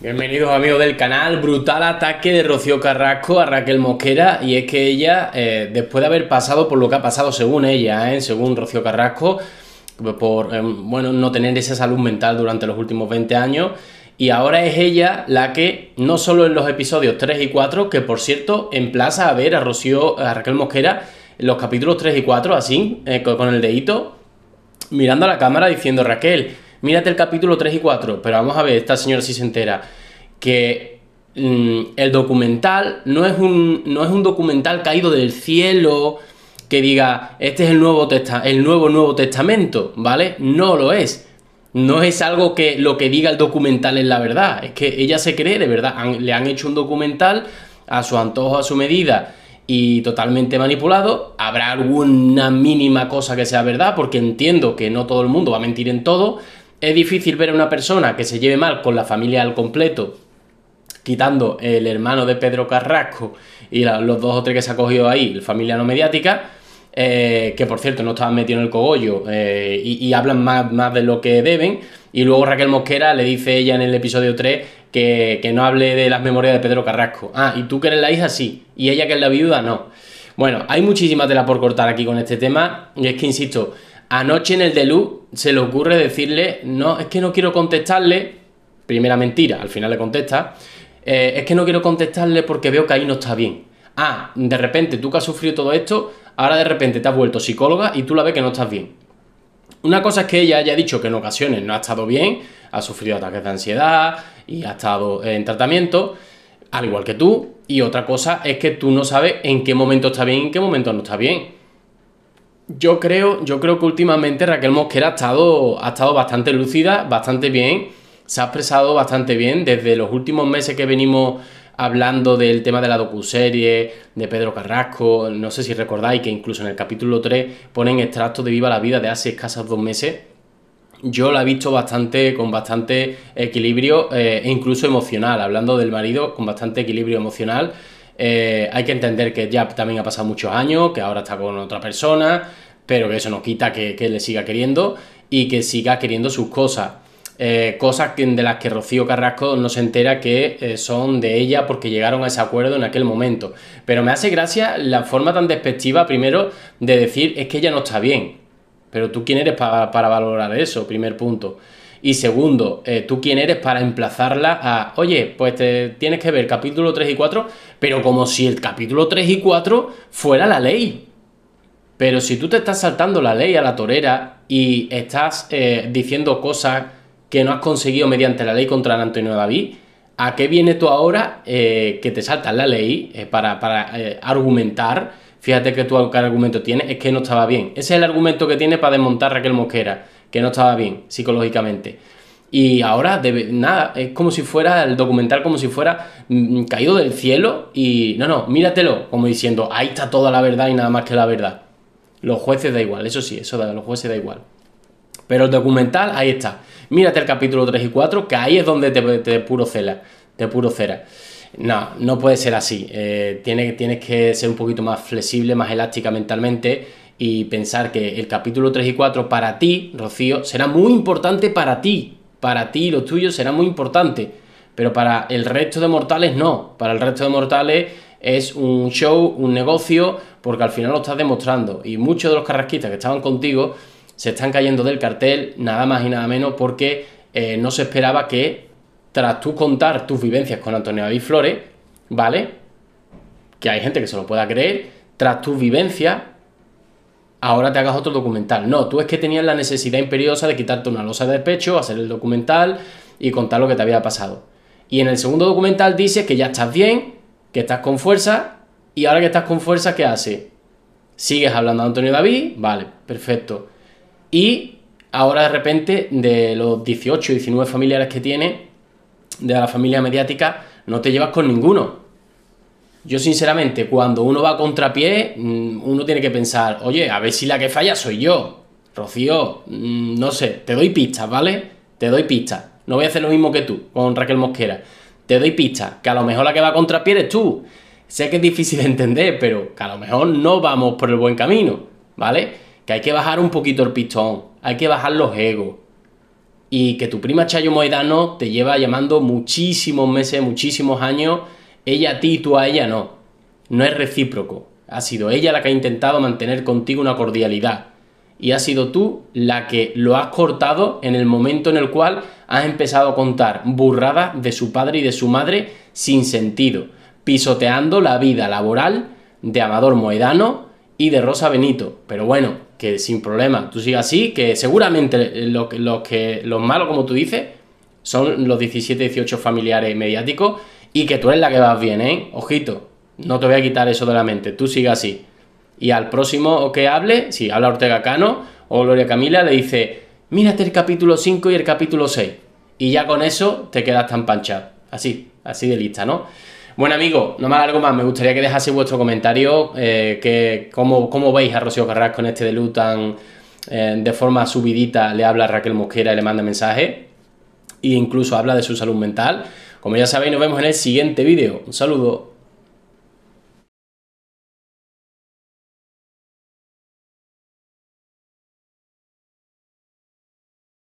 Bienvenidos amigos del canal, brutal ataque de Rocío Carrasco a Raquel Mosquera y es que ella, eh, después de haber pasado por lo que ha pasado según ella, eh, según Rocío Carrasco, por em, bueno, no tener esa salud mental durante los últimos 20 años, y ahora es ella la que, no solo en los episodios 3 y 4, que por cierto emplaza a ver a Rocío, a Raquel Mosquera, en los capítulos 3 y 4, así, eh, con el dedito, mirando a la cámara diciendo, Raquel, mírate el capítulo 3 y 4, pero vamos a ver, esta señora sí se entera, que mm, el documental no es, un, no es un documental caído del cielo que diga, este es el nuevo, testa el nuevo Nuevo Testamento, ¿vale? No lo es. No es algo que lo que diga el documental es la verdad, es que ella se cree de verdad, le han hecho un documental a su antojo, a su medida, y totalmente manipulado. Habrá alguna mínima cosa que sea verdad, porque entiendo que no todo el mundo va a mentir en todo. Es difícil ver a una persona que se lleve mal con la familia al completo, quitando el hermano de Pedro Carrasco y los dos o tres que se ha cogido ahí, la familia no mediática. Eh, que por cierto no estaban metidos en el cogollo eh, y, hablan más, más de lo que deben. Y luego Raquel Mosquera le dice ella en el episodio 3 que, no hable de las memorias de Pedro Carrasco. Ah, y tú que eres la hija, sí. Y ella que es la viuda, no. Bueno, hay muchísima tela por cortar aquí con este tema. Y es que, insisto, anoche en el de se le ocurre decirle, no, es que no quiero contestarle. Primera mentira, al final le contesta. Eh, es que no quiero contestarle porque veo que ahí no está bien. Ah, de repente tú que has sufrido todo esto, ahora de repente te has vuelto psicóloga y tú la ves que no estás bien. Una cosa es que ella haya dicho que en ocasiones no ha estado bien, ha sufrido ataques de ansiedad y ha estado eh, en tratamiento, al igual que tú. Y otra cosa es que tú no sabes en qué momento está bien y en qué momento no está bien. Yo creo, yo creo que últimamente Raquel Mosquera ha estado, ha estado bastante lúcida, bastante bien, se ha expresado bastante bien desde los últimos meses que venimos hablando del tema de la docuserie, de Pedro Carrasco, no sé si recordáis que incluso en el capítulo 3 ponen extractos de Viva la Vida de hace escasos dos meses yo la he visto bastante, con bastante equilibrio eh, e incluso emocional, hablando del marido, con bastante equilibrio emocional. Eh, hay que entender que ya también ha pasado muchos años, que ahora está con otra persona, pero que eso no quita que, que le siga queriendo y que siga queriendo sus cosas. Eh, cosas que, de las que Rocío Carrasco no se entera que son de ella porque llegaron a ese acuerdo en aquel momento. Pero me hace gracia la forma tan despectiva, primero, de decir es que ella no está bien. Pero tú quién eres para valorar eso, primer punto. Y segundo, eh, tú quién eres para emplazarla a, oye, pues tienes que ver capítulo 3 y 4, pero como si el capítulo 3 y 4 fuera la ley. Pero si tú te estás saltando la ley a la torera y estás eh, diciendo cosas que no has conseguido mediante la ley contra Antonio David, ¿a qué viene tú ahora eh, que te saltas la ley para, para argumentar? fíjate que tú argumento tiene es que no estaba bien. Ese es el argumento que tiene para desmontar Raquel Mosquera, que no estaba bien psicológicamente. Y ahora, nada, es como si fuera el documental, como si fuera mm, caído del cielo y no, no, míratelo, como diciendo, ahí está toda la verdad y nada más que la verdad. Los jueces da igual, eso sí, eso da, los jueces da igual. Pero el documental, ahí está. Mírate el capítulo 3 y 4, que ahí es donde te, puro cela, te puro cera no, no puede ser así. Eh, tienes, que ser un poquito más flexible, más elástica mentalmente y pensar que el capítulo 3 y 4 para ti, Rocío, será muy importante para ti. Para ti, lo tuyo será muy importante. Pero para el resto de mortales no. Para el resto de mortales es un show, un negocio, porque al final lo estás demostrando. Y muchos de los carrasquistas que estaban contigo se están cayendo del cartel, nada más y nada menos, porque eh, no se esperaba que tras tú contar tus vivencias con Antonio David Flores, ¿vale? Que hay gente que se lo pueda creer, tras tus vivencias, ahora te hagas otro documental. No, tú es que tenías la necesidad imperiosa de quitarte una losa del pecho, hacer el documental y contar lo que te había pasado. Y en el segundo documental dices que ya estás bien, que estás con fuerza, y ahora que estás con fuerza, ¿qué haces? Sigues hablando Antonio David, vale, perfecto. Y ahora de repente, de los 18, 19 familiares que tiene, de la familia mediática, no te llevas con ninguno. Yo sinceramente, cuando uno va a contrapié, mm, uno tiene que pensar, oye, a ver si la que falla soy yo. Rocío, mm, no sé, te doy pistas, ¿vale? Te doy pistas. No voy a hacer lo mismo que tú con Raquel Mosquera. Te doy pistas, que a lo mejor la que va a contrapié eres tú. Sé que es difícil de entender, pero que a lo mejor no vamos por el buen camino, ¿vale? Que hay que bajar un poquito el pistón, hay que bajar los egos, y que tu prima Chayo Moedano te lleva llamando muchísimos meses, muchísimos años, ella a ti y tú a ella no. No es recíproco. Ha sido ella la que ha intentado mantener contigo una cordialidad. Y ha sido tú la que lo has cortado en el momento en el cual has empezado a contar burradas de su padre y de su madre sin sentido, pisoteando la vida laboral de Amador Moedano y de Rosa Benito. Pero bueno, que sin problema, tú sigas así, que seguramente los lo que, los malos, como tú dices, son los 17, 18 familiares mediáticos y que tú eres la que vas bien, ¿eh? Ojito, no te voy a quitar eso de la mente, tú sigas así. Y al próximo que hable, si habla Ortega Cano o Gloria Camila, le dice, mírate este el capítulo 5 y el capítulo 6. Y ya con eso te quedas tan panchado. Así, así de lista, ¿no? Bueno, amigo, no más algo más. Me gustaría que dejase vuestro comentario. Eh, que, ¿cómo, ¿Cómo veis a Rocío Carrasco con este de Lutan eh, de forma subidita? Le habla a Raquel Mosquera y le manda mensaje. E incluso habla de su salud mental. Como ya sabéis, nos vemos en el siguiente vídeo. Un saludo.